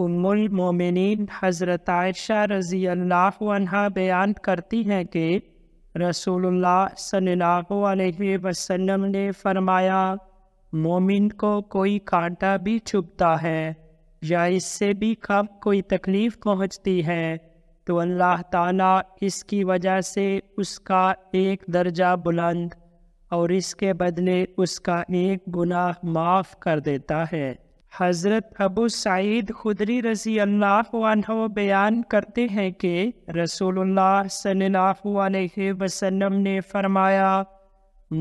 ام المومنین حضرت عائشہ رضی اللہ عنہ بیان کرتی ہیں کہ رسول اللہ صلی اللہ علیہ وسلم نے فرمایا مومن کو کوئی کانٹا بھی چھپتا ہے یا اس سے بھی کب کوئی تکلیف پہنچتی ہے تو اللہ تعالیٰ اس کی وجہ سے اس کا ایک درجہ بلند اور اس کے بدلے اس کا ایک گناہ معاف کر دیتا ہے حضرت ابو سعید خدری رضی اللہ عنہ بیان کرتے ہیں کہ رسول اللہ صلی اللہ علیہ وسلم نے فرمایا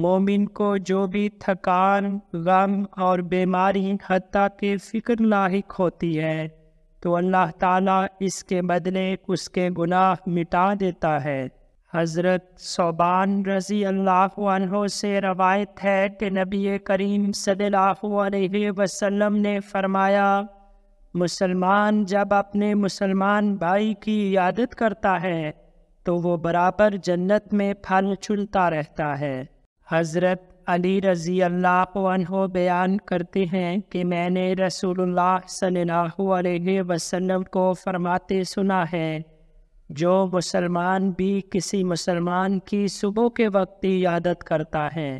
مومن کو جو بھی تھکان غم اور بیماری حتیٰ کہ فکر لاحق ہوتی ہے تو اللہ تعالیٰ اس کے بدلے اس کے گناہ مٹا دیتا ہے حضرت صوبان رضی اللہ عنہ سے روایت ہے کہ نبی کریم صلی اللہ علیہ وسلم نے فرمایا مسلمان جب اپنے مسلمان بھائی کی عیادت کرتا ہے تو وہ برابر جنت میں پھل چلتا رہتا ہے حضرت علی رضی اللہ عنہ بیان کرتے ہیں کہ میں نے رسول اللہ صلی اللہ علیہ وسلم کو فرماتے سنا ہے جو مسلمان بھی کسی مسلمان کی صبح کے وقت عیادت کرتا ہے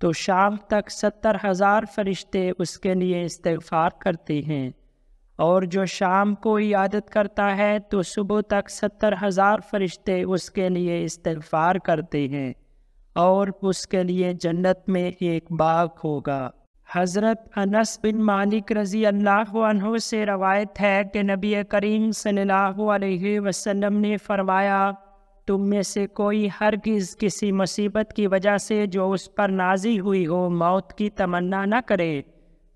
تو شام تک ستر ہزار فرشتے اس کے لیے استغفار کرتے ہیں اور جو شام کو عیادت کرتا ہے تو صبح تک ستر ہزار فرشتے اس کے لیے استغفار کرتے ہیں اور اس کے لیے جنت میں ایک باغ ہوگا حضرت انس بن مالک رضی اللہ عنہ سے روایت ہے کہ نبی کریم صلی اللہ علیہ وسلم نے فرمایا تم میں سے کوئی ہر کسی مصیبت کی وجہ سے جو اس پر نازی ہوئی ہو موت کی تمنا نہ کرے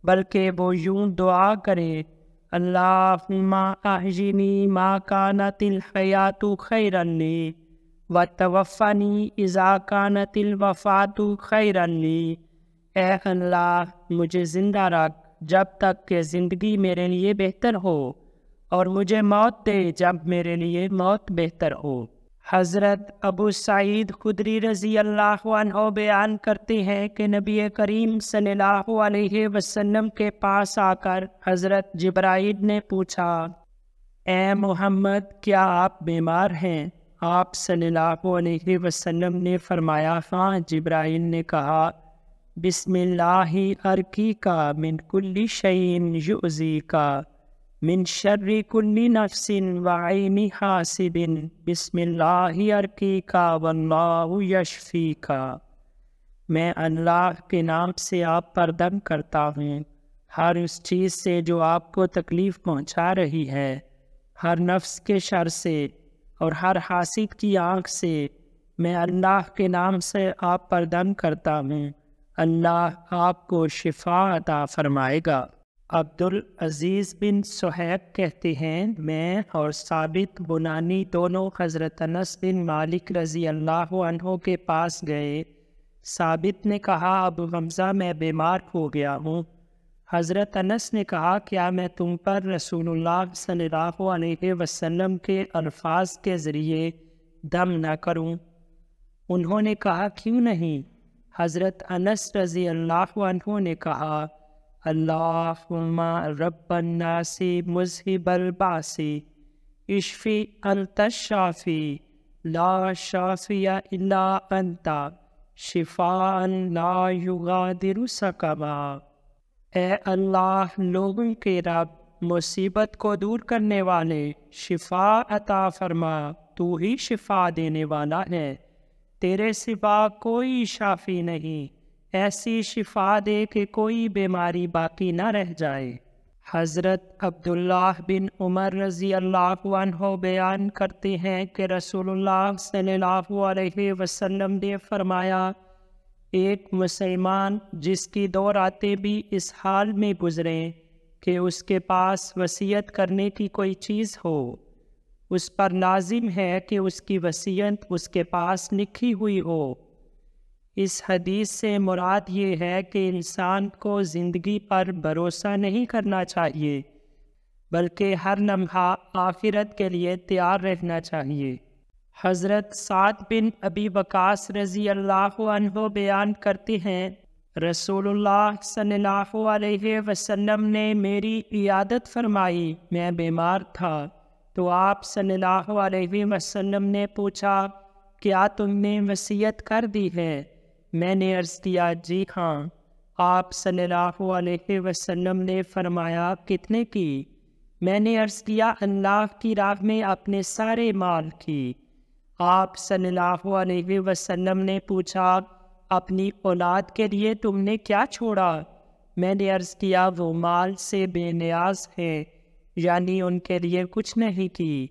بلکہ وہ یوں دعا کرے اللہ ما آہجنی ما کانت الحیات خیرنی و توفنی اذا کانت الوفات خیرنی اے اللہ مجھے زندہ رکھ جب تک کہ زندگی میرے لیے بہتر ہو اور مجھے موت دے جب میرے لیے موت بہتر ہو حضرت ابو سعید خدری رضی اللہ عنہ بیان کرتے ہیں کہ نبی کریم صلی اللہ علیہ وسلم کے پاس آ کر حضرت جبرائید نے پوچھا اے محمد کیا آپ بیمار ہیں آپ صلی اللہ علیہ وسلم نے فرمایا ہاں جبرائیل نے کہا بسم اللہ عرقی کا من کلی شعین یعزی کا من شر کلی نفسن وعین حاصب بسم اللہ عرقی کا واللہ یشفی کا میں اللہ کے نام سے آپ پر دم کرتا ہوں ہر اس چیز سے جو آپ کو تکلیف پہنچا رہی ہے ہر نفس کے شر سے اور ہر حاص کی آنکھ سے میں اللہ کے نام سے آپ پر دم کرتا ہوں اللہ آپ کو شفا عطا فرمائے گا عبدالعزیز بن صہیب کہتے ہیں میں اور ثابت بنانی دونوں حضرت انس بن مالک رضی اللہ عنہ کے پاس گئے ثابت نے کہا اب غمزہ میں بیمار ہو گیا ہوں حضرت انس نے کہا کیا میں تم پر رسول اللہ صلی اللہ علیہ وسلم کے الفاظ کے ذریعے دم نہ کروں انہوں نے کہا کیوں نہیں حضرت انس رضی اللہ عنہ نے کہا اللہم رب الناس مذہب الباسی انت الشافی لا شافی الا انت شفاء لا یغادر درثما اے اللہ لوگوں کے رب مصیبت کو دور کرنے والے شفا عطا فرما تو ہی شفا دینے والا ہے تیرے سوا کوئی شافی نہیں ایسی شفا دے کہ کوئی بیماری باقی نہ رہ جائے حضرت عبداللہ بن عمر رضی اللہ عنہ بیان کرتے ہیں کہ رسول اللہ صلی اللہ علیہ وسلم نے فرمایا ایک مسلمان جس کی دو راتیں بھی اس حال میں گزریں کہ اس کے پاس وصیت کرنے کی کوئی چیز ہو اس پر لازم ہے کہ اس کی وسیعت اس کے پاس لکھی ہوئی ہو اس حدیث سے مراد یہ ہے کہ انسان کو زندگی پر بھروسہ نہیں کرنا چاہیے بلکہ ہر لمحہ آخرت کے لیے تیار رہنا چاہیے حضرت سعد بن ابی بکاس رضی اللہ عنہ بیان کرتے ہیں رسول اللہ صلی اللہ علیہ وسلم نے میری عیادت فرمائی میں بیمار تھا تو آپ صلی اللہ علیہ وسلم نے پوچھا کیا تم نے وصیت کر دی ہے میں نے عرض کیا جی ہاں آپ صلی اللہ علیہ وسلم نے فرمایا کتنے کی میں نے عرض کیا اللہ کی راہ میں اپنے سارے مال کی آپ صلی اللہ علیہ وسلم نے پوچھا اپنی اولاد کے لیے تم نے کیا چھوڑا میں نے عرض کیا وہ مال سے بے نیاز ہے یعنی ان کے لیے کچھ نہیں کی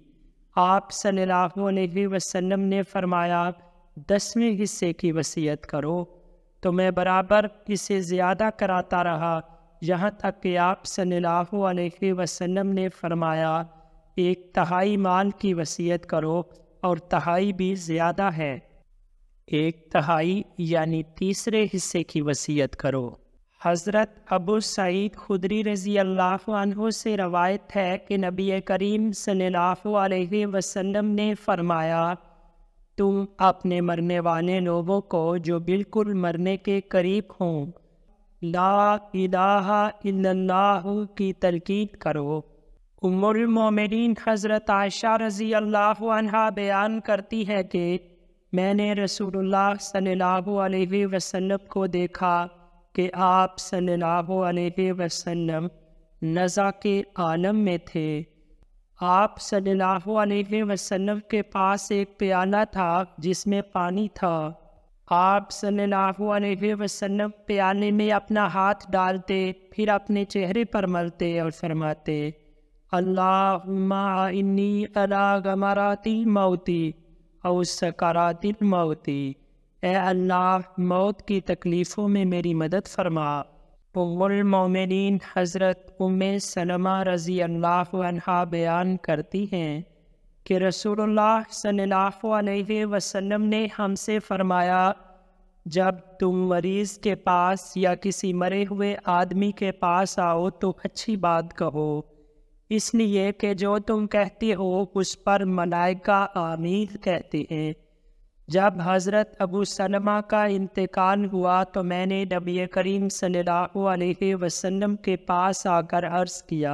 آپ صلی اللہ علیہ وسلم نے فرمایا دسویں حصے کی وصیت کرو تو میں برابر اسے زیادہ کراتا رہا یہاں تک کہ آپ صلی اللہ علیہ وسلم نے فرمایا ایک تہائی مال کی وصیت کرو اور تہائی بھی زیادہ ہے ایک تہائی یعنی تیسرے حصے کی وصیت کرو حضرت ابو سعید خدری رضی اللہ عنہ سے روایت ہے کہ نبی کریم صلی اللہ علیہ وسلم نے فرمایا تم اپنے مرنے والے لوگوں کو جو بالکل مرنے کے قریب ہوں لا الہ الا اللہ کی تلقید کرو ام المومنین حضرت عائشہ رضی اللہ عنہ بیان کرتی ہے کہ میں نے رسول اللہ صلی اللہ علیہ وسلم کو دیکھا کہ آپ صلی اللہ علیہ وسلم نزا کے عالم میں تھے آپ صلی اللہ علیہ وسلم کے پاس ایک پیالہ تھا جس میں پانی تھا آپ صلی اللہ علیہ وسلم پیالے میں اپنا ہاتھ ڈالتے پھر اپنے چہرے پر ملتے اور فرماتے اللہ انی علا غمراتی موتی سکراتی موتی اے اللہ موت کی تکلیفوں میں میری مدد فرما ام المومنین حضرت ام سلمہ رضی اللہ عنہ بیان کرتی ہیں کہ رسول اللہ صلی اللہ علیہ وسلم نے ہم سے فرمایا جب تم مریض کے پاس یا کسی مرے ہوئے آدمی کے پاس آؤ تو اچھی بات کہو اس لیے کہ جو تم کہتے ہو اس پر ملائکہ آمین کہتے ہیں جب حضرت ابو سلمہ کا انتقال ہوا تو میں نے نبی کریم صلی اللہ علیہ وسلم کے پاس آ کر عرض کیا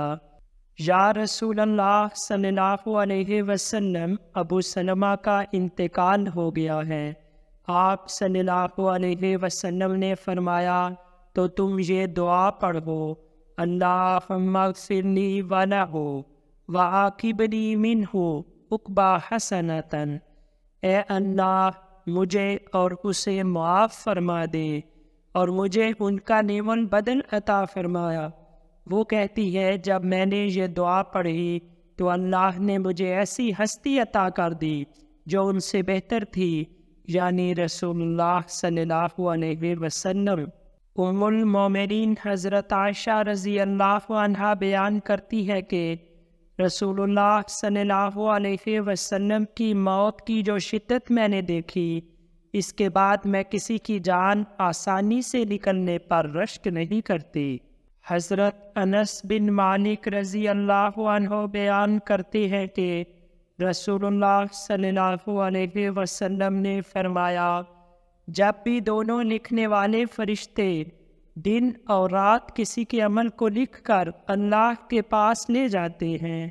یا رسول اللہ صلی اللہ علیہ وسلم ابو سلمہ کا انتقال ہو گیا ہے آپ صلی اللہ علیہ وسلم نے فرمایا تو تم یہ دعا پڑھو اللہ مغفرنی ونہو ہو و عاقبلی من ہو اکبا حسنت اے اللہ مجھے اور اسے معاف فرما دے اور مجھے ان کا نیون بدن عطا فرمایا وہ کہتی ہے جب میں نے یہ دعا پڑھی تو اللہ نے مجھے ایسی ہستی عطا کر دی جو ان سے بہتر تھی یعنی رسول اللہ صلی اللہ علیہ وسلم ام المومنین حضرت عائشہ رضی اللہ عنہ بیان کرتی ہے کہ رسول اللہ صلی اللہ علیہ وسلم کی موت کی جو شدت میں نے دیکھی اس کے بعد میں کسی کی جان آسانی سے نکلنے پر رشک نہیں کرتی حضرت انس بن مانک رضی اللہ عنہ بیان کرتے ہیں کہ رسول اللہ صلی اللہ علیہ وسلم نے فرمایا جب بھی دونوں لکھنے والے فرشتے دن اور رات کسی کے عمل کو لکھ کر اللہ کے پاس لے جاتے ہیں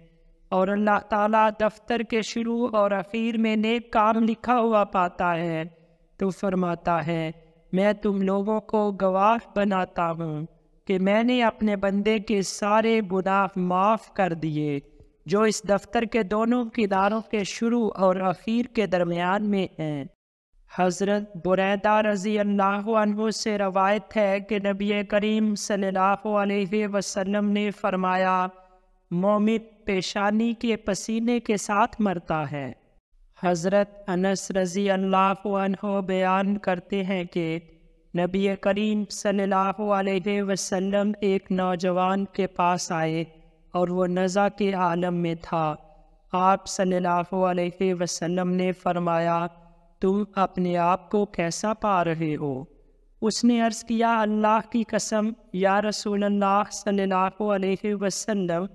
اور اللہ تعالیٰ دفتر کے شروع اور اخیر میں نیک کام لکھا ہوا پاتا ہے تو فرماتا ہے میں تم لوگوں کو گواہ بناتا ہوں کہ میں نے اپنے بندے کے سارے گناہ معاف کر دیے جو اس دفتر کے دونوں کرداروں کے شروع اور اخیر کے درمیان میں ہیں حضرت بریدہ رضی اللہ عنہ سے روایت ہے کہ نبی کریم صلی اللہ علیہ وسلم نے فرمایا مومن پیشانی کے پسینے کے ساتھ مرتا ہے حضرت انس رضی اللہ عنہ بیان کرتے ہیں کہ نبی کریم صلی اللہ علیہ وسلم ایک نوجوان کے پاس آئے اور وہ نزا کے عالم میں تھا آپ صلی اللہ علیہ وسلم نے فرمایا تم اپنے آپ کو کیسا پا رہے ہو اس نے عرض کیا اللہ کی قسم یا رسول اللہ صلی اللہ علیہ وسلم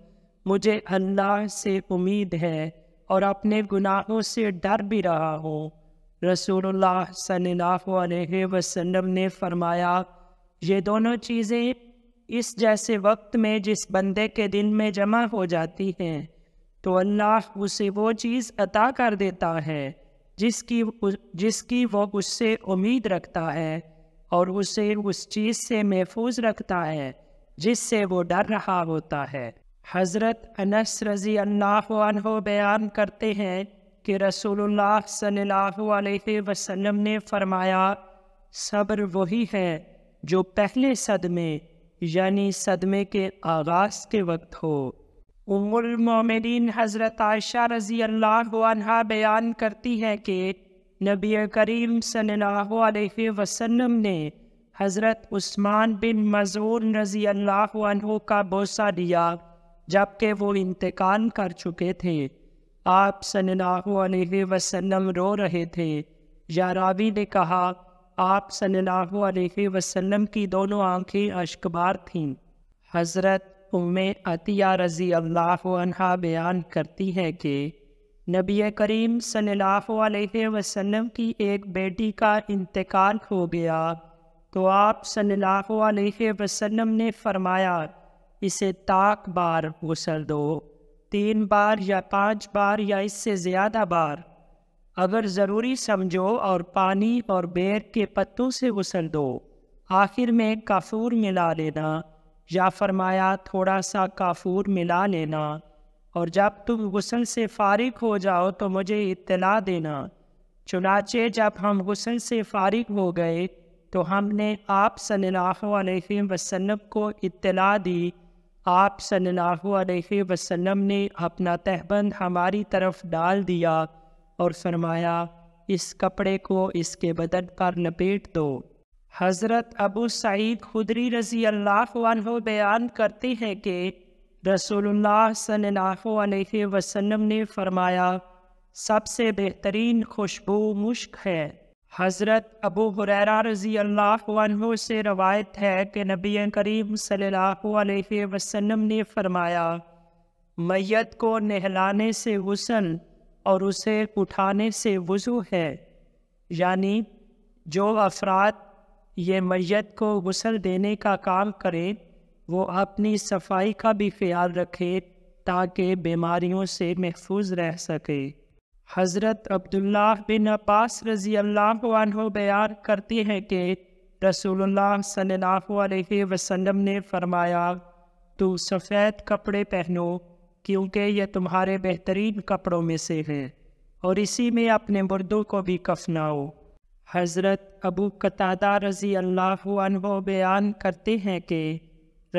مجھے اللہ سے امید ہے اور اپنے گناہوں سے ڈر بھی رہا ہو رسول اللہ صلی اللہ علیہ وسلم نے فرمایا یہ دونوں چیزیں اس جیسے وقت میں جس بندے کے دن میں جمع ہو جاتی ہیں تو اللہ اسے وہ چیز عطا کر دیتا ہے جس کی جس کی وہ اس سے امید رکھتا ہے اور اسے اس چیز سے محفوظ رکھتا ہے جس سے وہ ڈر رہا ہوتا ہے حضرت انس رضی اللہ عنہ بیان کرتے ہیں کہ رسول اللہ صلی اللہ علیہ وسلم نے فرمایا صبر وہی ہے جو پہلے صدمے یعنی صدمے کے آغاز کے وقت ہو ام المومنین حضرت عائشہ رضی اللہ عنہ بیان کرتی ہیں کہ نبی کریم صلی اللہ علیہ وسلم نے حضرت عثمان بن مزور رضی اللہ عنہ کا بوسہ دیا جبکہ وہ انتقال کر چکے تھے آپ صلی اللہ علیہ وسلم رو رہے تھے یاراوی نے کہا آپ صلی اللہ علیہ وسلم کی دونوں آنکھیں اشکبار تھیں حضرت ام عطیہ رضی اللہ عنہ بیان کرتی ہے کہ نبی کریم صلی اللہ علیہ وسلم کی ایک بیٹی کا انتقال ہو گیا تو آپ صلی اللہ علیہ وسلم نے فرمایا اسے تاک بار غسل دو تین بار یا پانچ بار یا اس سے زیادہ بار اگر ضروری سمجھو اور پانی اور بیر کے پتوں سے غسل دو آخر میں کافور ملا لینا یا فرمایا تھوڑا سا کافور ملا لینا اور جب تم غسل سے فارغ ہو جاؤ تو مجھے اطلاع دینا چنانچہ جب ہم غسل سے فارغ ہو گئے تو ہم نے آپ صلی اللہ علیہ وسلم کو اطلاع دی آپ صلی اللہ علیہ وسلم نے اپنا تہبند ہماری طرف ڈال دیا اور فرمایا اس کپڑے کو اس کے بدن پر لپیٹ دو حضرت ابو سعید خدری رضی اللہ عنہ بیان کرتے ہیں کہ رسول اللہ صلی اللہ علیہ وسلم نے فرمایا سب سے بہترین خوشبو مشک ہے حضرت ابو حریرہ رضی اللہ عنہ سے روایت ہے کہ نبی کریم صلی اللہ علیہ وسلم نے فرمایا میت کو نہلانے سے غسل اور اسے اٹھانے سے وضو ہے یعنی جو افراد یہ میت کو غسل دینے کا کام کرے وہ اپنی صفائی کا بھی خیال رکھے تاکہ بیماریوں سے محفوظ رہ سکے حضرت عبداللہ بن عباس رضی اللہ عنہ بیان کرتی ہیں کہ رسول اللہ صلی اللہ علیہ وسلم نے فرمایا تو سفید کپڑے پہنو کیونکہ یہ تمہارے بہترین کپڑوں میں سے ہیں اور اسی میں اپنے مردوں کو بھی کفناؤ حضرت ابو قطادہ رضی اللہ عنہ بیان کرتے ہیں کہ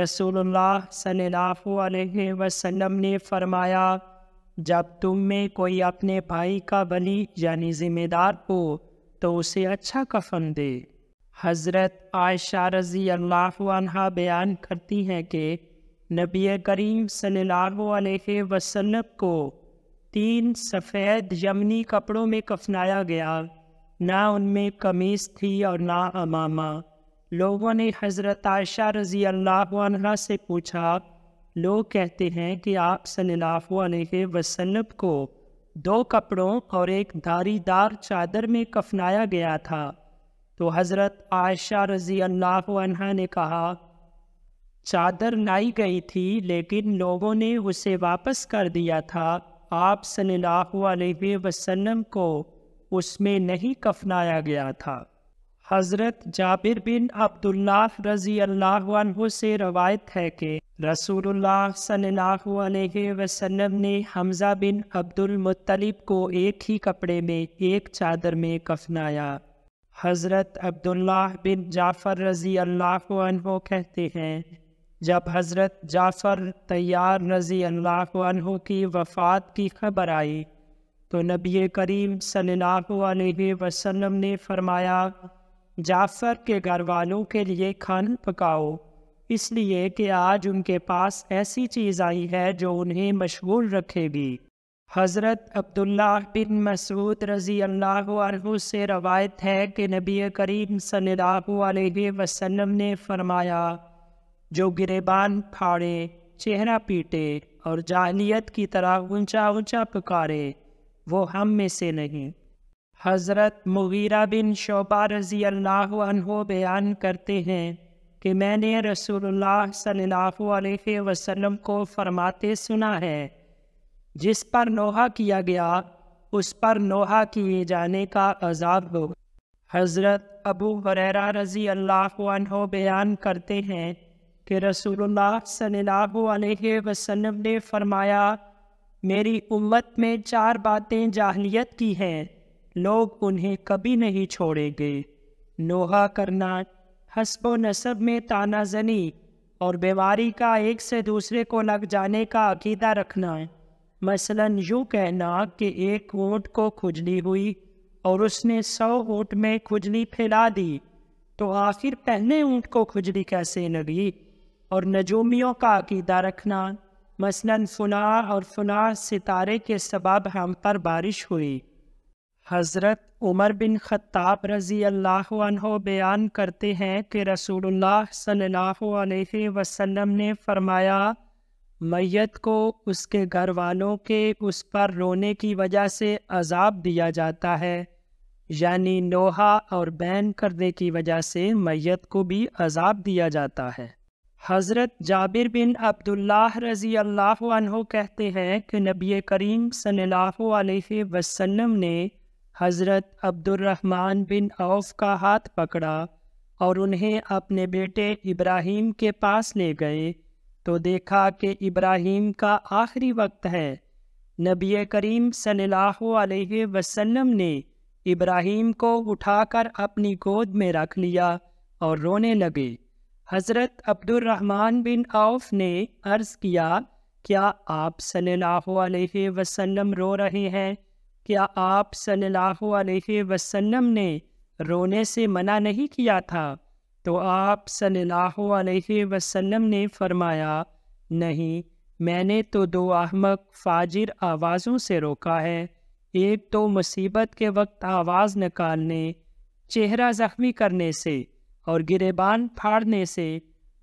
رسول اللہ صلی اللہ علیہ وسلم نے فرمایا جب تم میں کوئی اپنے بھائی کا بلی یعنی ذمہ دار ہو تو اسے اچھا کفن دے حضرت عائشہ رضی اللہ عنہ بیان کرتی ہیں کہ نبی کریم صلی اللہ علیہ وسلم کو تین سفید یمنی کپڑوں میں کفنایا گیا نہ ان میں قمیص تھی اور نہ امامہ لوگوں نے حضرت عائشہ رضی اللہ عنہ سے پوچھا لوگ کہتے ہیں کہ آپ صلی اللہ علیہ وسلم کو دو کپڑوں اور ایک دھاری دار چادر میں کفنایا گیا تھا تو حضرت عائشہ رضی اللہ عنہ نے کہا چادر نائی گئی تھی لیکن لوگوں نے اسے واپس کر دیا تھا آپ صلی اللہ علیہ وسلم کو اس میں نہیں کفنایا گیا تھا حضرت جابر بن عبداللہ رضی اللہ عنہ سے روایت ہے کہ رسول اللہ صلی اللہ علیہ وسلم نے حمزہ بن عبد المطلب کو ایک ہی کپڑے میں ایک چادر میں کفنایا حضرت عبداللہ بن جعفر رضی اللہ عنہ کہتے ہیں جب حضرت جعفر تیار رضی اللہ عنہ کی وفات کی خبر آئی تو نبی کریم صلی اللہ علیہ وسلم نے فرمایا جعفر کے گھر والوں کے لیے کھانا پکاؤ اس لیے کہ آج ان کے پاس ایسی چیز آئی ہے جو انہیں مشغول رکھے گی حضرت عبداللہ بن مسعود رضی اللہ عنہ سے روایت ہے کہ نبی کریم صلی اللہ علیہ وسلم نے فرمایا جو گریبان پھاڑے چہرہ پیٹے اور جاہلیت کی طرح اونچا اونچا پکارے وہ ہم میں سے نہیں حضرت مغیرہ بن شعبہ رضی اللہ عنہ بیان کرتے ہیں کہ میں نے رسول اللہ صلی اللہ علیہ وسلم کو فرماتے سنا ہے جس پر نوحہ کیا گیا اس پر نوحہ کیے جانے کا عذاب ہو حضرت ابو وریرہ رضی اللہ عنہ بیان کرتے ہیں کہ رسول اللہ صلی اللہ علیہ وسلم نے فرمایا میری امت میں چار باتیں جاہلیت کی ہیں لوگ انہیں کبھی نہیں چھوڑیں گے نوحا کرنا حسب و نصب میں تانہ زنی اور بیماری کا ایک سے دوسرے کو لگ جانے کا عقیدہ رکھنا مثلا یوں کہنا کہ ایک اونٹ کو کھجلی ہوئی اور اس نے سو اونٹ میں کھجلی پھیلا دی تو آخر پہلے اونٹ کو کھجلی کیسے لگی اور نجومیوں کا عقیدہ رکھنا مثلا فنا اور فنا ستارے کے سبب ہم پر بارش ہوئی حضرت عمر بن خطاب رضی اللہ عنہ بیان کرتے ہیں کہ رسول اللہ صلی اللہ علیہ وسلم نے فرمایا میت کو اس کے گھر والوں کے اس پر رونے کی وجہ سے عذاب دیا جاتا ہے یعنی نوحہ اور بین کرنے کی وجہ سے میت کو بھی عذاب دیا جاتا ہے حضرت جابر بن عبداللہ رضی اللہ عنہ کہتے ہیں کہ نبی کریم صلی اللہ علیہ وسلم نے حضرت عبد الرحمن بن عوف کا ہاتھ پکڑا اور انہیں اپنے بیٹے ابراہیم کے پاس لے گئے تو دیکھا کہ ابراہیم کا آخری وقت ہے نبی کریم صلی اللہ علیہ وسلم نے ابراہیم کو اٹھا کر اپنی گود میں رکھ لیا اور رونے لگے حضرت عبد الرحمن بن عوف نے عرض کیا کیا آپ صلی اللہ علیہ وسلم رو رہے ہیں کیا آپ صلی اللہ علیہ وسلم نے رونے سے منع نہیں کیا تھا تو آپ صلی اللہ علیہ وسلم نے فرمایا نہیں میں نے تو دو احمق فاجر آوازوں سے روکا ہے ایک تو مصیبت کے وقت آواز نکالنے چہرہ زخمی کرنے سے اور گریبان پھاڑنے سے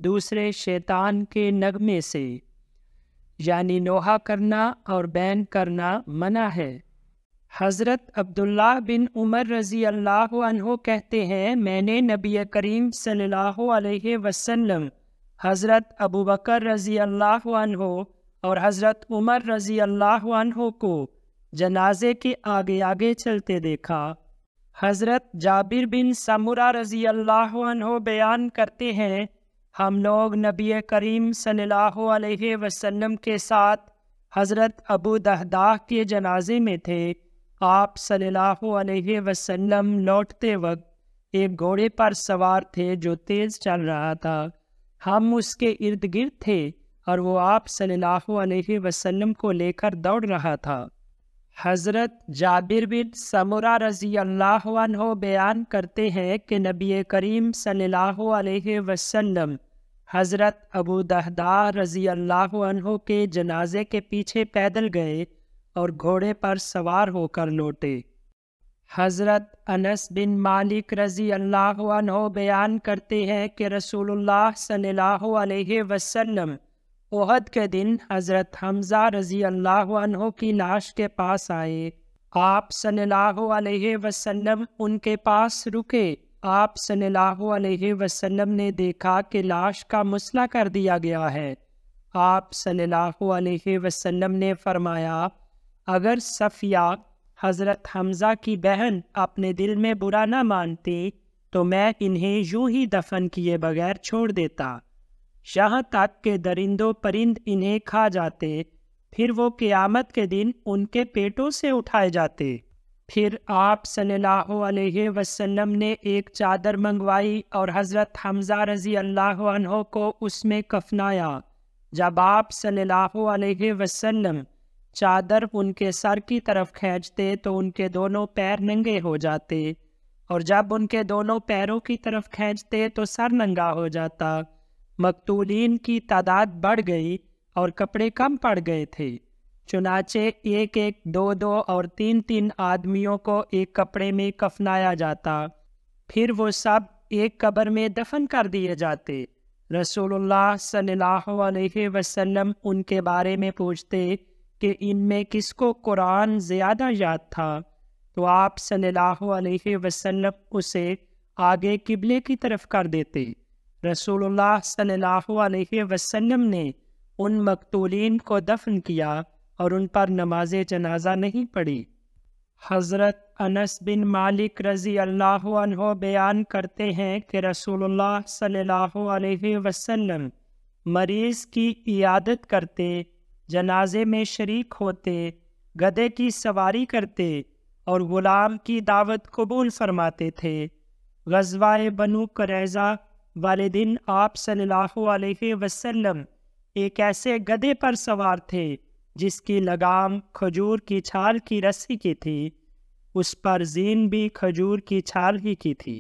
دوسرے شیطان کے نغمے سے یعنی نوحا کرنا اور بین کرنا منع ہے حضرت عبداللہ بن عمر رضی اللہ عنہ کہتے ہیں میں نے نبی کریم صلی اللہ علیہ وسلم حضرت ابو بکر رضی اللہ عنہ اور حضرت عمر رضی اللہ عنہ کو جنازے کے آگے آگے چلتے دیکھا حضرت جابر بن سمرہ رضی اللہ عنہ بیان کرتے ہیں ہم لوگ نبی کریم صلی اللہ علیہ وسلم کے ساتھ حضرت ابو دہدا کے جنازے میں تھے آپ صلی اللہ علیہ وسلم لوٹتے وقت ایک گھوڑے پر سوار تھے جو تیز چل رہا تھا ہم اس کے ارد گرد تھے اور وہ آپ صلی اللہ علیہ وسلم کو لے کر دوڑ رہا تھا حضرت جابر بن سمرہ رضی اللہ عنہ بیان کرتے ہیں کہ نبی کریم صلی اللہ علیہ وسلم حضرت ابو دہدا رضی اللہ عنہ کے جنازے کے پیچھے پیدل گئے اور گھوڑے پر سوار ہو کر لوٹے حضرت انس بن مالک رضی اللہ عنہ بیان کرتے ہیں کہ رسول اللہ صلی اللہ علیہ وسلم عہد کے دن حضرت حمزہ رضی اللہ عنہ کی لاش کے پاس آئے آپ صلی اللہ علیہ وسلم ان کے پاس رکے آپ صلی اللہ علیہ وسلم نے دیکھا کہ لاش کا مسئلہ کر دیا گیا ہے آپ صلی اللہ علیہ وسلم نے فرمایا اگر صفیہ حضرت حمزہ کی بہن اپنے دل میں برا نہ مانتی تو میں انہیں یوں ہی دفن کیے بغیر چھوڑ دیتا شاہ تک کے درندوں پرند انہیں کھا جاتے پھر وہ قیامت کے دن ان کے پیٹوں سے اٹھائے جاتے پھر آپ صلی اللہ علیہ وسلم نے ایک چادر منگوائی اور حضرت حمزہ رضی اللہ عنہ کو اس میں کفنایا جب آپ صلی اللہ علیہ وسلم چادر ان کے سر کی طرف کھینچتے تو ان کے دونوں پیر ننگے ہو جاتے اور جب ان کے دونوں پیروں کی طرف کھینچتے تو سر ننگا ہو جاتا مقتولین کی تعداد بڑھ گئی اور کپڑے کم پڑ گئے تھے چنانچہ ایک ایک دو دو اور تین تین آدمیوں کو ایک کپڑے میں کفنایا جاتا پھر وہ سب ایک قبر میں دفن کر دیے جاتے رسول اللہ صلی اللہ علیہ وسلم ان کے بارے میں پوچھتے کہ ان میں کس کو قرآن زیادہ یاد تھا تو آپ صلی اللہ علیہ وسلم اسے آگے قبلے کی طرف کر دیتے رسول اللہ صلی اللہ علیہ وسلم نے ان مقتولین کو دفن کیا اور ان پر نماز جنازہ نہیں پڑی حضرت انس بن مالک رضی اللہ عنہ بیان کرتے ہیں کہ رسول اللہ صلی اللہ علیہ وسلم مریض کی عیادت کرتے جنازے میں شریک ہوتے گدے کی سواری کرتے اور غلام کی دعوت قبول فرماتے تھے غزوہ بنو قریضہ دن آپ صلی اللہ علیہ وسلم ایک ایسے گدے پر سوار تھے جس کی لگام کھجور کی چھال کی رسی کی تھی اس پر زین بھی کھجور کی چھال ہی کی تھی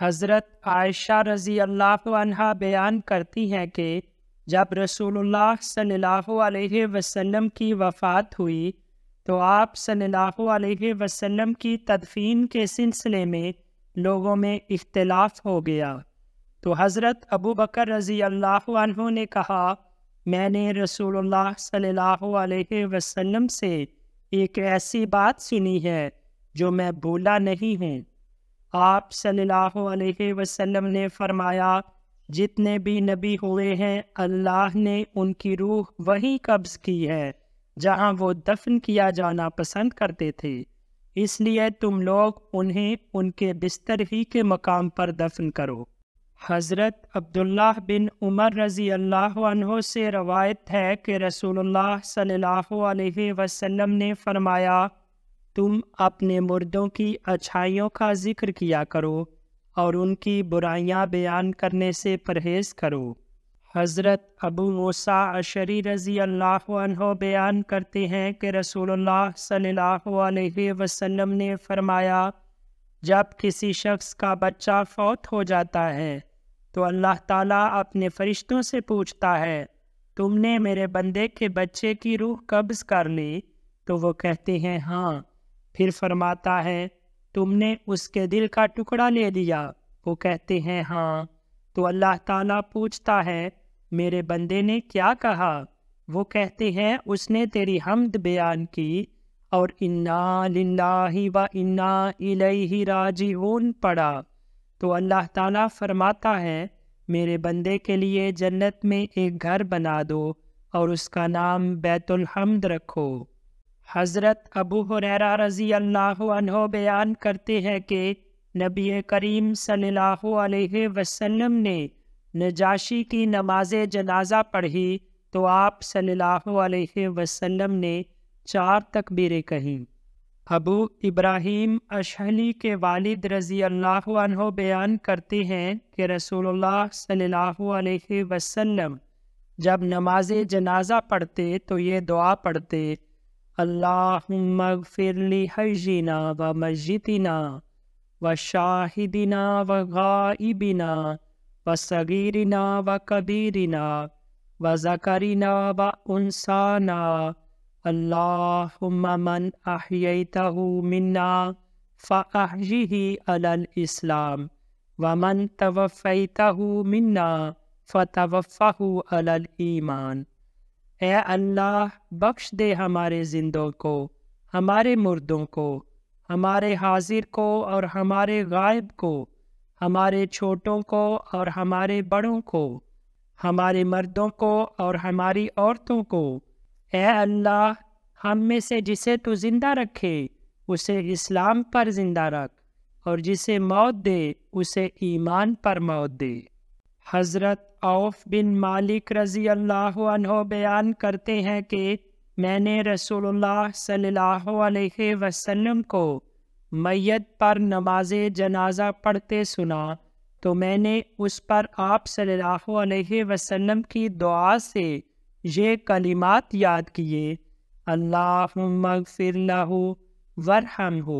حضرت عائشہ رضی اللہ عنہ بیان کرتی ہیں کہ جب رسول اللہ صلی اللہ علیہ وسلم کی وفات ہوئی تو آپ صلی اللہ علیہ وسلم کی تدفین کے سلسلے میں لوگوں میں اختلاف ہو گیا تو حضرت ابو بکر رضی اللہ عنہ نے کہا میں نے رسول اللہ صلی اللہ علیہ وسلم سے ایک ایسی بات سنی ہے جو میں بھولا نہیں ہوں آپ صلی اللہ علیہ وسلم نے فرمایا جتنے بھی نبی ہوئے ہیں اللہ نے ان کی روح وہیں قبض کی ہے جہاں وہ دفن کیا جانا پسند کرتے تھے اس لیے تم لوگ انہیں ان کے بستر ہی کے مقام پر دفن کرو حضرت عبداللہ بن عمر رضی اللہ عنہ سے روایت ہے کہ رسول اللہ صلی اللہ علیہ وسلم نے فرمایا تم اپنے مردوں کی اچھائیوں کا ذکر کیا کرو اور ان کی برائیاں بیان کرنے سے پرہیز کرو حضرت ابو موسا عشری رضی اللہ عنہ بیان کرتے ہیں کہ رسول اللہ صلی اللہ علیہ وسلم نے فرمایا جب کسی شخص کا بچہ فوت ہو جاتا ہے تو اللہ تعالیٰ اپنے فرشتوں سے پوچھتا ہے تم نے میرے بندے کے بچے کی روح قبض کر لی تو وہ کہتے ہیں ہاں پھر فرماتا ہے تم نے اس کے دل کا ٹکڑا لے لیا وہ کہتے ہیں ہاں تو اللہ تعالیٰ پوچھتا ہے میرے بندے نے کیا کہا وہ کہتے ہیں اس نے تیری حمد بیان کی اور انا لندہی و انا اللہ راجی پڑھا تو اللہ تعالیٰ فرماتا ہے میرے بندے کے لیے جنت میں ایک گھر بنا دو اور اس کا نام بیت الحمد رکھو حضرت ابو حریرہ رضی اللہ عنہ بیان کرتے ہیں کہ نبی کریم صلی اللہ علیہ وسلم نے نجاشی کی نماز جنازہ پڑھی تو آپ صلی اللہ علیہ وسلم نے چار تکبیریں کہیں ابو ابراہیم اشہلی کے والد رضی اللہ عنہ بیان کرتے ہیں کہ رسول اللہ صلی اللہ علیہ وسلم جب نماز جنازہ پڑھتے تو یہ دعا پڑھتے اللہ لی حجینا و مسجدینہ و شاہدنا و غائبنا و صغیرنا و کبیرنا و ذکرنا و انسانہ اللہم من احییتہو منا فاہجیہ علی الاسلام ومن توفیتہو منا فتوفہو علی الایمان اے اللہ بخش دے ہمارے زندوں کو ہمارے مردوں کو ہمارے حاضر کو اور ہمارے غائب کو ہمارے چھوٹوں کو اور ہمارے بڑوں کو ہمارے مردوں کو اور ہماری عورتوں کو اے اللہ ہم میں سے جسے تو زندہ رکھے اسے اسلام پر زندہ رکھ اور جسے موت دے اسے ایمان پر موت دے حضرت عوف بن مالک رضی اللہ عنہ بیان کرتے ہیں کہ میں نے رسول اللہ صلی اللہ علیہ وسلم کو میت پر نماز جنازہ پڑھتے سنا تو میں نے اس پر آپ صلی اللہ علیہ وسلم کی دعا سے یہ کلمات یاد کیے اللہ مغفر لہو ورحم ہو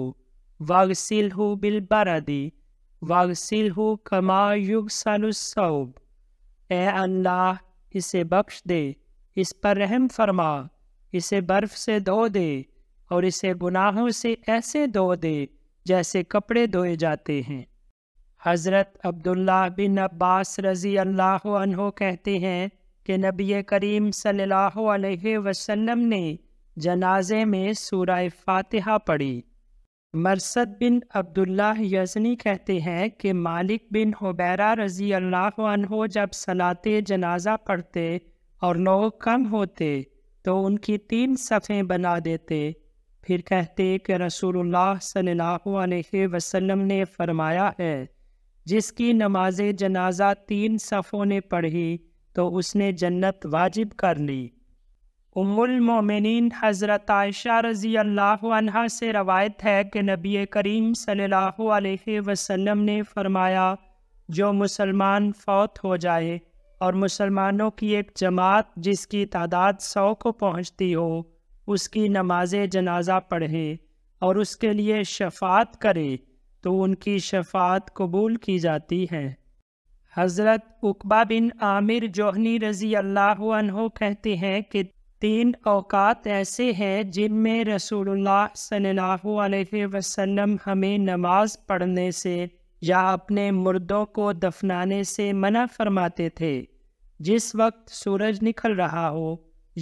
واغسل ہو بالبردی واغسل ہو کما یغسل الصوب اے اللہ اسے بخش دے اس پر رحم فرما اسے برف سے دو دے اور اسے گناہوں سے ایسے دو دے جیسے کپڑے دھوئے جاتے ہیں حضرت عبداللہ بن عباس رضی اللہ عنہ کہتے ہیں کہ نبی کریم صلی اللہ علیہ وسلم نے جنازے میں سورہ فاتحہ پڑھی مرسد بن عبداللہ یزنی کہتے ہیں کہ مالک بن حبیرہ رضی اللہ عنہ جب صنعتِ جنازہ پڑھتے اور لوگ کم ہوتے تو ان کی تین صفیں بنا دیتے پھر کہتے کہ رسول اللہ صلی اللہ علیہ وسلم نے فرمایا ہے جس کی نماز جنازہ تین صفوں نے پڑھی تو اس نے جنت واجب کر لی ام المومنین حضرت عائشہ رضی اللہ عنہ سے روایت ہے کہ نبی کریم صلی اللہ علیہ وسلم نے فرمایا جو مسلمان فوت ہو جائے اور مسلمانوں کی ایک جماعت جس کی تعداد سو کو پہنچتی ہو اس کی نماز جنازہ پڑھے اور اس کے لیے شفاعت کرے تو ان کی شفاعت قبول کی جاتی ہے حضرت اقبا بن عامر جوہنی رضی اللہ عنہ کہتے ہیں کہ تین اوقات ایسے ہیں جن میں رسول اللہ صلی اللہ علیہ وسلم ہمیں نماز پڑھنے سے یا اپنے مردوں کو دفنانے سے منع فرماتے تھے جس وقت سورج نکل رہا ہو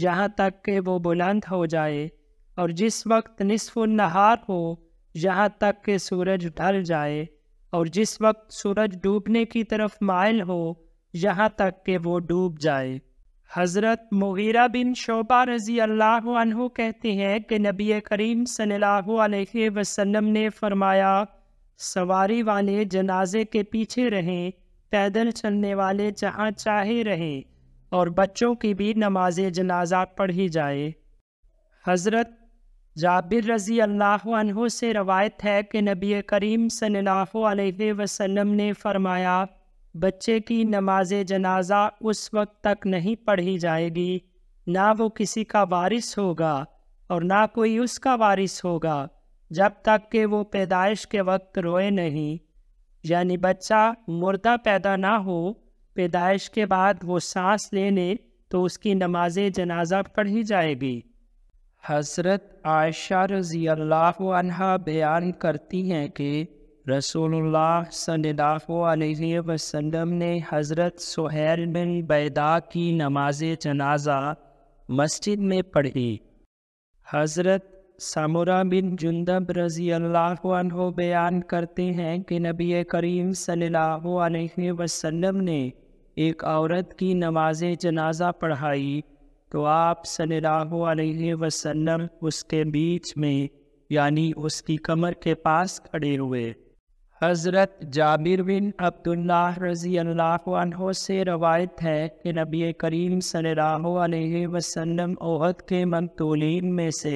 یہاں تک کہ وہ بلند ہو جائے اور جس وقت نصف النہار ہو یہاں تک کہ سورج ڈھل جائے اور جس وقت سورج ڈوبنے کی طرف مائل ہو یہاں تک کہ وہ ڈوب جائے حضرت مغیرہ بن شعبہ رضی اللہ عنہ کہتے ہیں کہ نبی کریم صلی اللہ علیہ وسلم نے فرمایا سواری والے جنازے کے پیچھے رہیں پیدل چلنے والے جہاں چاہے رہیں اور بچوں کی بھی نماز جنازہ پڑھی جائے حضرت جابر رضی اللہ عنہ سے روایت ہے کہ نبی کریم صلی اللہ علیہ وسلم نے فرمایا بچے کی نماز جنازہ اس وقت تک نہیں پڑھی جائے گی نہ وہ کسی کا وارث ہوگا اور نہ کوئی اس کا وارث ہوگا جب تک کہ وہ پیدائش کے وقت روئے نہیں یعنی بچہ مردہ پیدا نہ ہو پیدائش کے بعد وہ سانس لے لے تو اس کی نماز جنازہ پڑھی جائے گی حضرت عائشہ رضی اللہ عنہ بیان کرتی ہیں کہ رسول اللہ صلی اللہ علیہ وسلم نے حضرت سہیل بن بیدا کی نماز جنازہ مسجد میں پڑھی حضرت سامورہ بن جندب رضی اللہ عنہ بیان کرتے ہیں کہ نبی کریم صلی اللہ علیہ وسلم نے ایک عورت کی نماز جنازہ پڑھائی تو آپ صلی اللہ علیہ وسلم اس کے بیچ میں یعنی اس کی کمر کے پاس کھڑے ہوئے حضرت جابر بن عبداللہ رضی اللہ عنہ سے روایت ہے کہ نبی کریم صلی اللہ علیہ وسلم عہد کے منتولین میں سے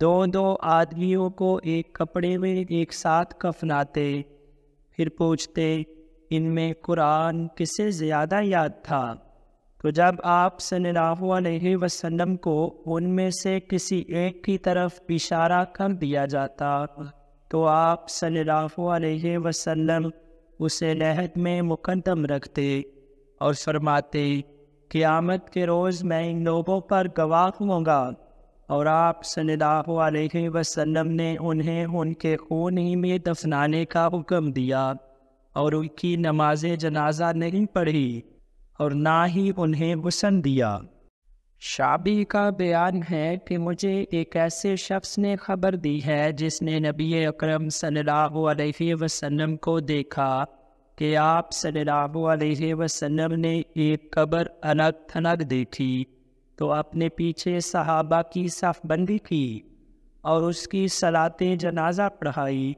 دو دو آدمیوں کو ایک کپڑے میں ایک ساتھ کفناتے پھر پوچھتے ان میں قرآن کسے زیادہ یاد تھا تو جب آپ صلی اللہ علیہ وسلم کو ان میں سے کسی ایک کی طرف اشارہ کر دیا جاتا تو آپ صلی اللہ علیہ وسلم اسے نہت میں مقدم رکھتے اور فرماتے قیامت کے روز میں ان لوگوں پر گواہ ہوں گا اور آپ صلی اللہ علیہ وسلم نے انہیں ان کے خون ہی میں دفنانے کا حکم دیا اور ان کی نماز جنازہ نہیں پڑھی اور نہ ہی انہیں حسن دیا شابی کا بیان ہے کہ مجھے ایک ایسے شخص نے خبر دی ہے جس نے نبی اکرم صلی اللہ علیہ وسلم کو دیکھا کہ آپ صلی اللہ علیہ وسلم نے ایک قبر الگ تھنگ دیکھی تو اپنے پیچھے صحابہ کی صف بندی کی اور اس کی صلاط جنازہ پڑھائی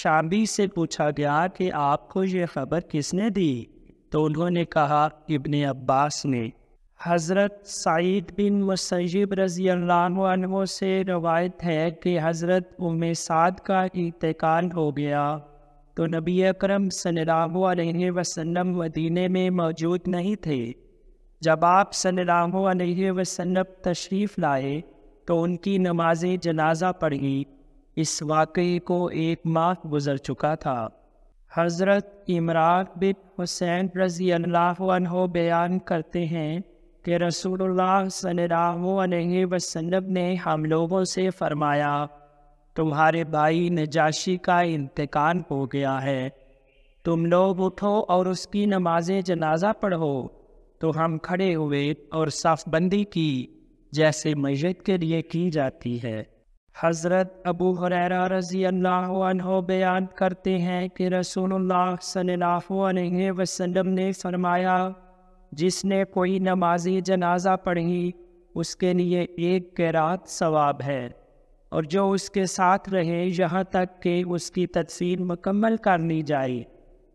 شابی سے پوچھا گیا کہ آپ کو یہ خبر کس نے دی تو انہوں نے کہا ابن عباس نے حضرت سعید بن وسیب رضی اللہ عنہ سے روایت ہے کہ حضرت ام سعد کا انتقال ہو گیا تو نبی اکرم صلی اللہ علیہ وسلم مدینہ میں موجود نہیں تھے جب آپ صلی اللہ علیہ وسلم تشریف لائے تو ان کی نماز جنازہ پڑھی اس واقعے کو ایک ماہ گزر چکا تھا حضرت عمران بن حسین رضی اللہ عنہ بیان کرتے ہیں کہ رسول اللہ صلی اللہ علیہ وسلم نے ہم لوگوں سے فرمایا تمہارے بھائی نجاشی کا انتقان ہو گیا ہے تم لوگ اٹھو اور اس کی نماز جنازہ پڑھو تو ہم کھڑے ہوئے اور صف بندی کی جیسے میت کے لیے کی جاتی ہے حضرت ابو حریرہ رضی اللہ عنہ بیان کرتے ہیں کہ رسول اللہ صلی اللہ علیہ وسلم نے فرمایا جس نے کوئی نمازی جنازہ پڑھی اس کے لیے ایک کیرات ثواب ہے اور جو اس کے ساتھ رہے یہاں تک کہ اس کی تدفین مکمل کر لی جائے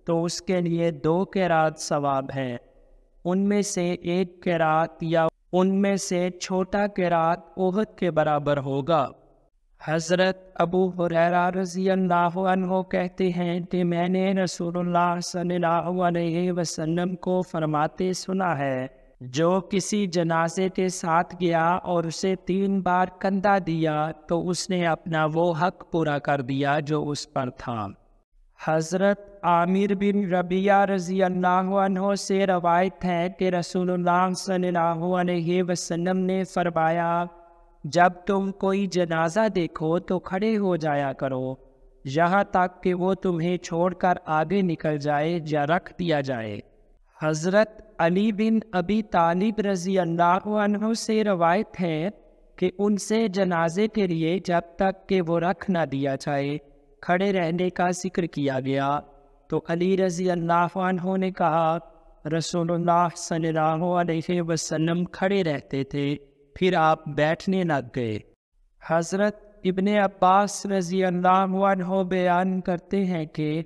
تو اس کے لیے دو قیرات ثواب ہیں ان میں سے ایک کیرات یا ان میں سے چھوٹا کیرات عہد کے برابر ہوگا حضرت ابو حریرہ رضی اللہ عنہ کہتے ہیں کہ میں نے رسول اللہ صلی اللہ علیہ وسلم کو فرماتے سنا ہے جو کسی جنازے کے ساتھ گیا اور اسے تین بار کندھا دیا تو اس نے اپنا وہ حق پورا کر دیا جو اس پر تھا حضرت عامر بن ربیہ رضی اللہ عنہ سے روایت ہے کہ رسول اللہ صلی اللہ علیہ وسلم نے فرمایا جب تم کوئی جنازہ دیکھو تو کھڑے ہو جایا کرو یہاں تک کہ وہ تمہیں چھوڑ کر آگے نکل جائے یا رکھ دیا جائے حضرت علی بن ابی طالب رضی اللہ عنہ سے روایت ہے کہ ان سے جنازے کے لیے جب تک کہ وہ رکھ نہ دیا جائے کھڑے رہنے کا ذکر کیا گیا تو علی رضی اللہ عنہ نے کہا رسول اللہ صلی اللہ علیہ وسلم کھڑے رہتے تھے پھر آپ بیٹھنے لگ گئے حضرت ابن عباس رضی اللہ عنہ بیان کرتے ہیں کہ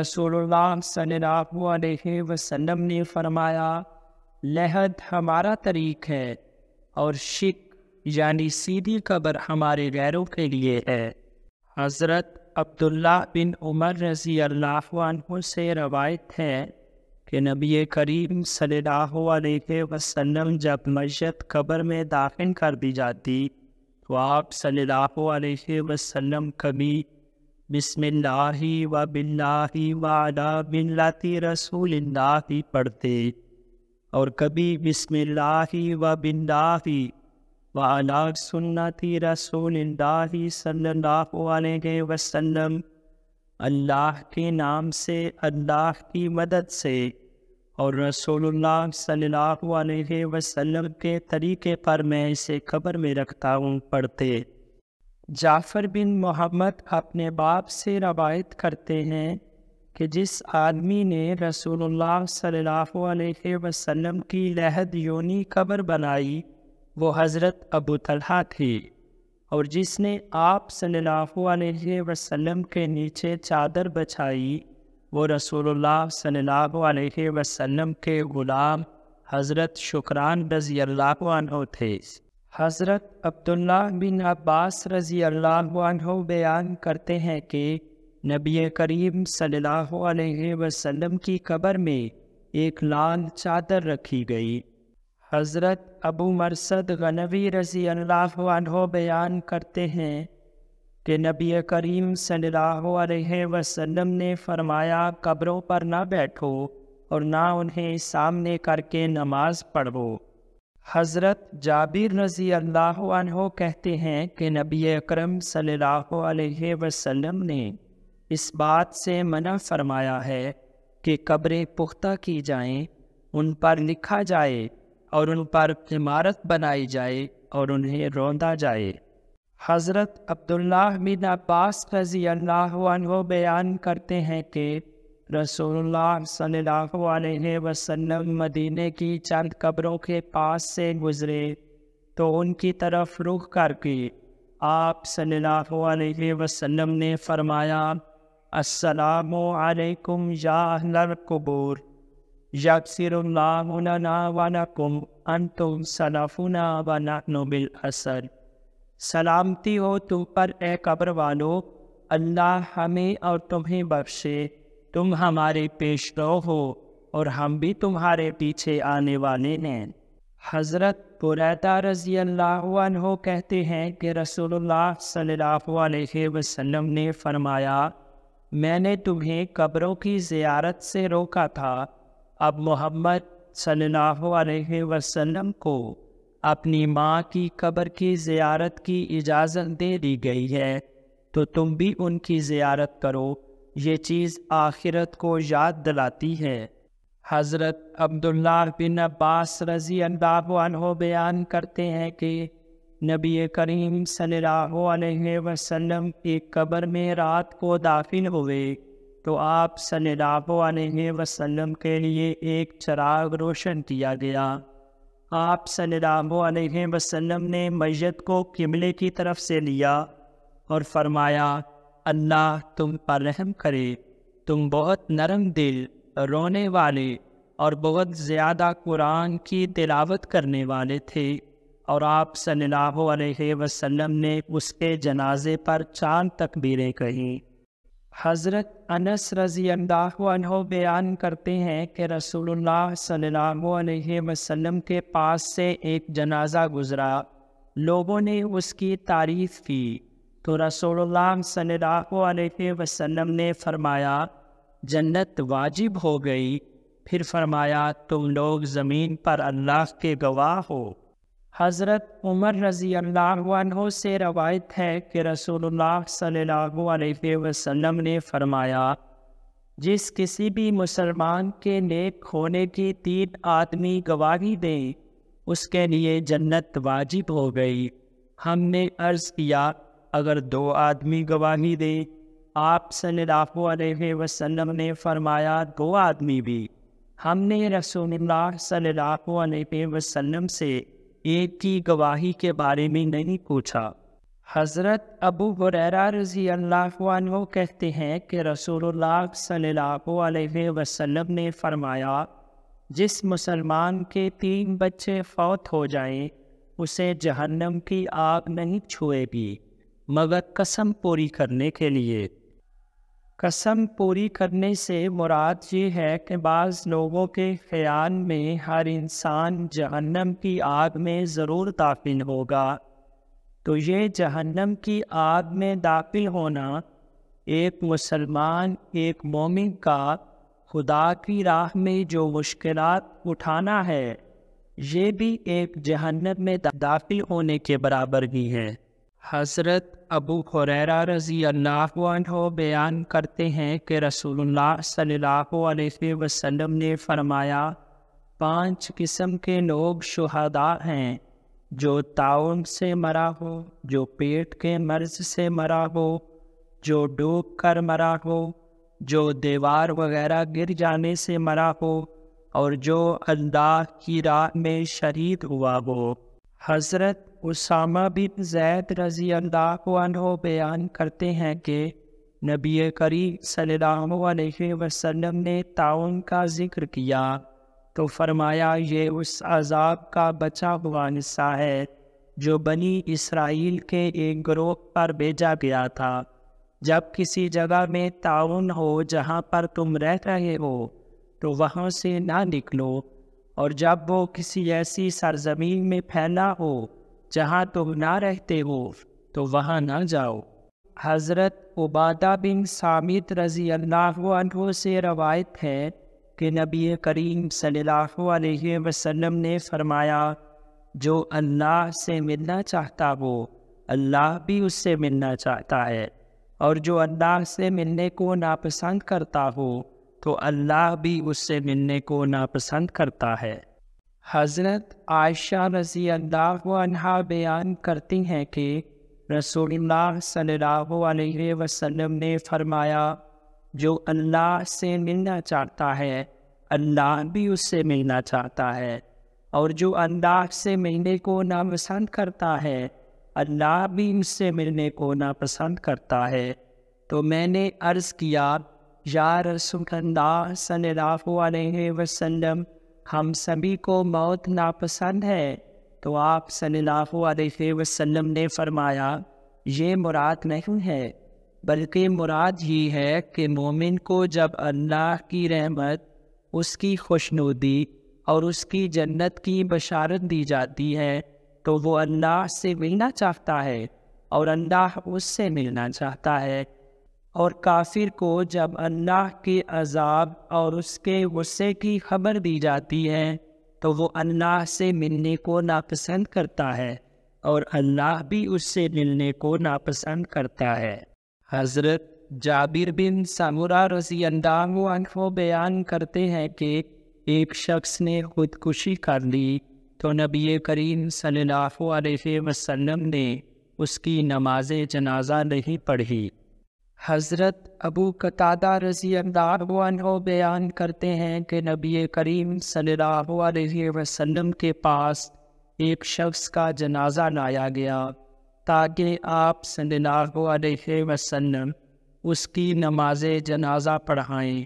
رسول اللہ صلی اللہ علیہ وسلم نے فرمایا لہد ہمارا طریق ہے اور شک یعنی سیدھی قبر ہمارے غیروں کے لیے ہے حضرت عبداللہ بن عمر رضی اللہ عنہ سے روایت ہے کہ نبی کریم صلی اللہ علیہ وسلم جب معیت قبر میں داخل کر دی جاتی تو آپ صلی اللہ علیہ وسلم کبھی بسم اللہ و باللہ و لا بن لاتی رسول اللہ پڑھتے اور کبھی بسم اللہ و باللہ و لا سنتِ رسول صلی اللہ علیہ وسلم اللہ کے نام سے اللہ کی مدد سے اور رسول اللہ صلی اللہ علیہ وسلم کے طریقے پر میں اسے قبر میں رکھتا ہوں پڑھتے جعفر بن محمد اپنے باپ سے روایت کرتے ہیں کہ جس آدمی نے رسول اللہ صلی اللہ علیہ وسلم کی لہد یونی قبر بنائی وہ حضرت ابو طلحہ تھی اور جس نے آپ صلی اللہ علیہ وسلم کے نیچے چادر بچھائی وہ رسول اللہ صلی اللہ علیہ وسلم کے غلام حضرت شکران رضی اللہ عنہ تھے حضرت عبداللہ بن عباس رضی اللہ عنہ بیان کرتے ہیں کہ نبی کریم صلی اللہ علیہ وسلم کی قبر میں ایک لال چادر رکھی گئی حضرت ابو مرسد غنوی رضی اللہ عنہ بیان کرتے ہیں کہ نبی کریم صلی اللہ علیہ وسلم نے فرمایا قبروں پر نہ بیٹھو اور نہ انہیں سامنے کر کے نماز پڑھو حضرت جابر رضی اللہ عنہ کہتے ہیں کہ نبی اکرم صلی اللہ علیہ وسلم نے اس بات سے منع فرمایا ہے کہ قبریں پختہ کی جائیں ان پر لکھا جائے اور ان پر عمارت بنائی جائے اور انہیں روندا جائے حضرت عبداللہ بن عباس رضی اللہ عنہ بیان کرتے ہیں کہ رسول اللہ صلی اللہ علیہ وسلم مدینہ کی چند قبروں کے پاس سے گزرے تو ان کی طرف رخ کر کے آپ صلی اللہ علیہ وسلم نے فرمایا السلام علیکم یا اہل القبور یکسر اللہ سلامتی ہو تم پر اے قبر والو اللہ ہمیں اور تمہیں بخشے تم ہمارے پیش رو ہو اور ہم بھی تمہارے پیچھے آنے والے ہیں حضرت پریتا رضی اللہ عنہ کہتے ہیں کہ رسول اللہ صلی اللہ علیہ وسلم نے فرمایا میں نے تمہیں قبروں کی زیارت سے روکا تھا اب محمد صلی اللہ علیہ وسلم کو اپنی ماں کی قبر کی زیارت کی اجازت دے دی گئی ہے تو تم بھی ان کی زیارت کرو یہ چیز آخرت کو یاد دلاتی ہے حضرت عبداللہ بن عباس رضی اللہ عنہ بیان کرتے ہیں کہ نبی کریم صلی اللہ علیہ وسلم ایک قبر میں رات کو داخل ہوئے تو آپ صلی اللہ علیہ وسلم کے لیے ایک چراغ روشن کیا گیا آپ صلی اللہ علیہ وسلم نے میت کو قبلے کی طرف سے لیا اور فرمایا اللہ تم پر رحم کرے تم بہت نرم دل رونے والے اور بہت زیادہ قرآن کی تلاوت کرنے والے تھے اور آپ صلی اللہ علیہ وسلم نے اس کے جنازے پر چاند تکبیریں کہیں حضرت انس رضی اللہ عنہ بیان کرتے ہیں کہ رسول اللہ صلی اللہ علیہ وسلم کے پاس سے ایک جنازہ گزرا لوگوں نے اس کی تعریف کی تو رسول اللہ صلی اللہ علیہ وسلم نے فرمایا جنت واجب ہو گئی پھر فرمایا تم لوگ زمین پر اللہ کے گواہ ہو حضرت عمر رضی اللہ عنہ سے روایت ہے کہ رسول اللہ صلی اللہ علیہ وسلم نے فرمایا جس کسی بھی مسلمان کے نیک ہونے کی تین آدمی گواہی دیں اس کے لیے جنت واجب ہو گئی ہم نے عرض کیا اگر دو آدمی گواہی دیں آپ صلی اللہ علیہ وسلم نے فرمایا دو آدمی بھی ہم نے رسول اللہ صلی اللہ علیہ وسلم سے ایک کی گواہی کے بارے میں نہیں پوچھا حضرت ابو بریرا رضی اللہ عنہ کہتے ہیں کہ رسول اللہ صلی اللہ علیہ وسلم نے فرمایا جس مسلمان کے تین بچے فوت ہو جائیں اسے جہنم کی آگ نہیں چھوئے گی مگر قسم پوری کرنے کے لیے قسم پوری کرنے سے مراد یہ ہے کہ بعض لوگوں کے خیال میں ہر انسان جہنم کی آگ میں ضرور داخل ہوگا تو یہ جہنم کی آگ میں داخل ہونا ایک مسلمان ایک مومن کا خدا کی راہ میں جو مشکلات اٹھانا ہے یہ بھی ایک جہنم میں داخل ہونے کے برابر ہی ہے حضرت ابو خریرا رضی اللہ عنہ بیان کرتے ہیں کہ رسول اللہ صلی اللہ علیہ وسلم نے فرمایا پانچ قسم کے لوگ شہداء ہیں جو تعاون سے مرا ہو جو پیٹ کے مرض سے مرا ہو جو ڈوب کر مرا ہو جو دیوار وغیرہ گر جانے سے مرا ہو اور جو اللہ کی راہ میں شرید ہوا ہو حضرت اسامہ بن زید رضی اللہ عنہ بیان کرتے ہیں کہ نبی کریم صلی اللہ علیہ وسلم نے تعاون کا ذکر کیا تو فرمایا یہ اس عذاب کا بچا ہوا حصہ ہے جو بنی اسرائیل کے ایک گروہ پر بھیجا گیا تھا جب کسی جگہ میں تعاون ہو جہاں پر تم رہ رہے ہو تو وہاں سے نہ نکلو اور جب وہ کسی ایسی سرزمین میں پھیلا ہو جہاں تم نہ رہتے ہو تو وہاں نہ جاؤ حضرت عبادہ بن سامت رضی اللہ عنہ سے روایت ہے کہ نبی کریم صلی اللہ علیہ وسلم نے فرمایا جو اللہ سے ملنا چاہتا ہو اللہ بھی اس سے ملنا چاہتا ہے اور جو اللہ سے ملنے کو ناپسند کرتا ہو تو اللہ بھی اس سے ملنے کو ناپسند کرتا ہے حضرت عائشہ رضی اللہ عنہ بیان کرتی ہیں کہ رسول اللہ صلی اللہ علیہ وسلم نے فرمایا جو اللہ سے ملنا چاہتا ہے اللہ بھی اس سے ملنا چاہتا ہے اور جو اللہ سے ملنے کو ناپسند کرتا ہے اللہ بھی اس سے ملنے کو ناپسند کرتا ہے تو میں نے عرض کیا یا رسول اللہ صلی اللہ علیہ وسلم ہم سبھی کو موت ناپسند ہے تو آپ صلی اللہ علیہ وسلم نے فرمایا یہ مراد نہیں ہے بلکہ مراد یہ ہے کہ مومن کو جب اللہ کی رحمت اس کی خوشنودی اور اس کی جنت کی بشارت دی جاتی ہے تو وہ اللہ سے ملنا چاہتا ہے اور اللہ اس سے ملنا چاہتا ہے اور کافر کو جب اللہ کے عذاب اور اس کے غصے کی خبر دی جاتی ہے تو وہ اللہ سے ملنے کو ناپسند کرتا ہے اور اللہ بھی اس سے ملنے کو ناپسند کرتا ہے حضرت جابر بن سامورہ رضی اللہ عنہ بیان کرتے ہیں کہ ایک شخص نے خودکشی کر لی تو نبی کریم صلی اللہ علیہ وسلم نے اس کی نماز جنازہ نہیں پڑھی حضرت ابو قطادہ رضی اللہ عنہ بیان کرتے ہیں کہ نبی کریم صلی اللہ علیہ وسلم کے پاس ایک شخص کا جنازہ لایا گیا تاکہ آپ صلی اللہ علیہ وسلم اس کی نماز جنازہ پڑھائیں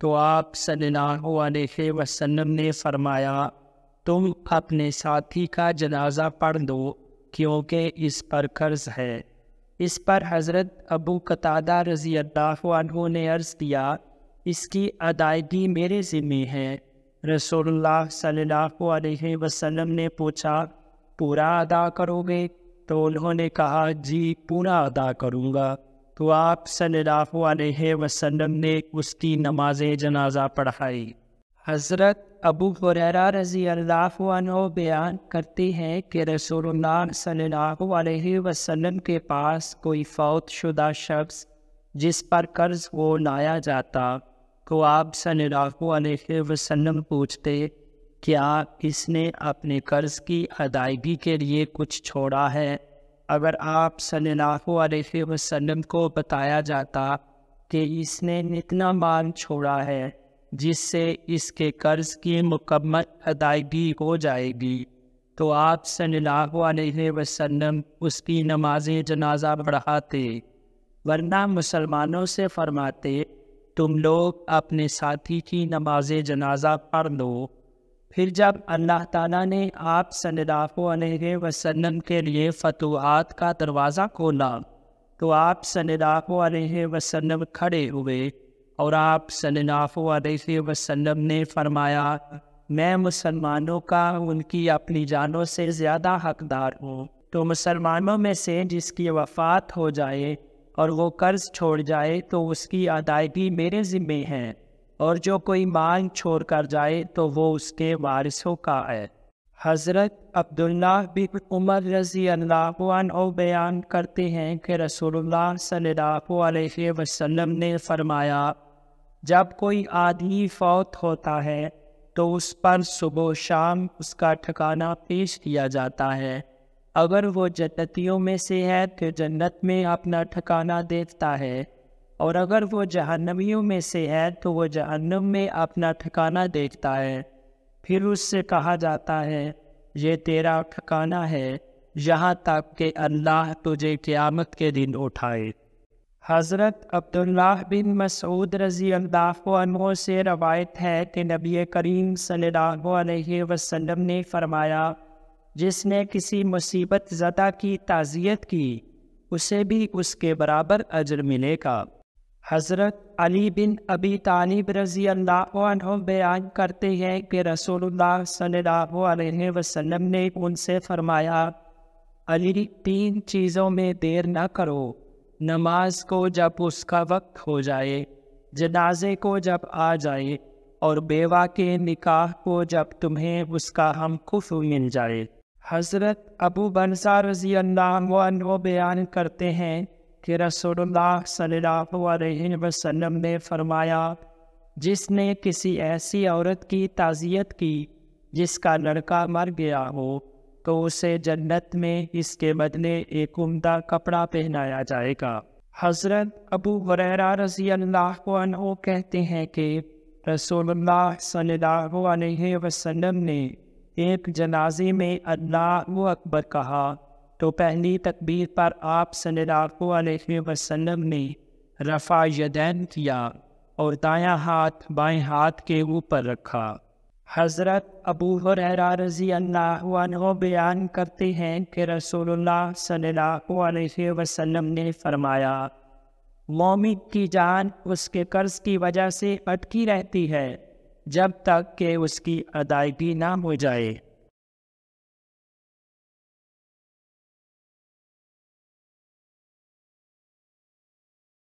تو آپ صلی اللہ علیہ وسلم نے فرمایا تم اپنے ساتھی کا جنازہ پڑھ دو کیونکہ اس پر قرض ہے اس پر حضرت ابو قطعہ رضی اللہ عنہ نے عرض دیا اس کی ادائیگی میرے ذمے ہے رسول اللہ صلی اللہ علیہ وسلم نے پوچھا پورا ادا کرو گے تو انہوں نے کہا جی پورا ادا کروں گا تو آپ صلی اللہ علیہ وسلم نے اس کی نماز جنازہ پڑھائی حضرت ابو حریرہ رضی اللہ عنہ بیان کرتی ہے کہ رسول اللہ صلی اللہ علیہ وسلم کے پاس کوئی فوت شدہ شخص جس پر قرض ہو نایا جاتا تو آپ صلی اللہ علیہ وسلم پوچھتے کیا اس نے اپنے قرض کی ادائیگی کے لیے کچھ چھوڑا ہے اگر آپ صلی اللہ علیہ وسلم کو بتایا جاتا کہ اس نے اتنا مال چھوڑا ہے جس سے اس کے قرض کی مکمل ادائیگی ہو جائے گی تو آپ صلی اللہ علیہ وسلم اس کی نماز جنازہ پڑھاتے ورنہ مسلمانوں سے فرماتے تم لوگ اپنے ساتھی کی نماز جنازہ پڑھ لو پھر جب اللہ تعالیٰ نے آپ صلی اللہ علیہ وسلم کے لیے فتوحات کا دروازہ کھولا تو آپ صلی اللہ علیہ وسلم کھڑے ہوئے اور آپ صلی اللہ علیہ وسلم نے فرمایا میں مسلمانوں کا ان کی اپنی جانوں سے زیادہ حقدار ہوں تو مسلمانوں میں سے جس کی وفات ہو جائے اور وہ قرض چھوڑ جائے تو اس کی ادائیگی میرے ذمے ہے اور جو کوئی مانگ چھوڑ کر جائے تو وہ اس کے وارثوں کا ہے حضرت عبداللہ بن عمر رضی اللہ عنہ بیان کرتے ہیں کہ رسول اللہ صلی اللہ علیہ وسلم نے فرمایا جب کوئی آدمی فوت ہوتا ہے تو اس پر صبح و شام اس کا ٹھکانہ پیش کیا جاتا ہے اگر وہ جنتیوں میں سے ہے تو جنت میں اپنا ٹھکانہ دیکھتا ہے اور اگر وہ جہنمیوں میں سے ہے تو وہ جہنم میں اپنا ٹھکانہ دیکھتا ہے پھر اس سے کہا جاتا ہے یہ تیرا ٹھکانہ ہے یہاں تک کہ اللہ تجھے قیامت کے دن اٹھائے حضرت عبداللہ بن مسعود رضی اللہ عنہ سے روایت ہے کہ نبی کریم صلی اللہ علیہ وسلم نے فرمایا جس نے کسی مصیبت زدہ کی تعزیت کی اسے بھی اس کے برابر اجر ملے گا حضرت علی بن ابی طالب رضی اللہ عنہ بیان کرتے ہیں کہ رسول اللہ صلی اللہ علیہ وسلم نے ان سے فرمایا علی تین چیزوں میں دیر نہ کرو نماز کو جب اس کا وقت ہو جائے جنازے کو جب آ جائے اور بیوہ کے نکاح کو جب تمہیں اس کا ہم ہمقوف مل جائے حضرت ابو بنسا رضی اللہ عنہ بیان کرتے ہیں کہ رسول اللہ صلی اللہ علیہ وسلم نے فرمایا جس نے کسی ایسی عورت کی تعزیت کی جس کا لڑکا مر گیا ہو تو اسے جنت میں اس کے بدلے ایک عمدہ کپڑا پہنایا جائے گا حضرت ابو وریرا رضی اللہ عنہ کہتے ہیں کہ رسول اللہ صلی اللہ علیہ وسلم نے ایک جنازے میں اللہ اکبر کہا تو پہلی تکبیر پر آپ صلی اللہ علیہ وسلم نے رفع یدین کیا اور دایاں ہاتھ بائیں ہاتھ کے اوپر رکھا حضرت ابو حریرہ رضی اللہ عنہ بیان کرتے ہیں کہ رسول اللہ صلی اللہ علیہ وسلم نے فرمایا مومن کی جان اس کے قرض کی وجہ سے اٹکی رہتی ہے جب تک کہ اس کی ادائیگی نہ ہو جائے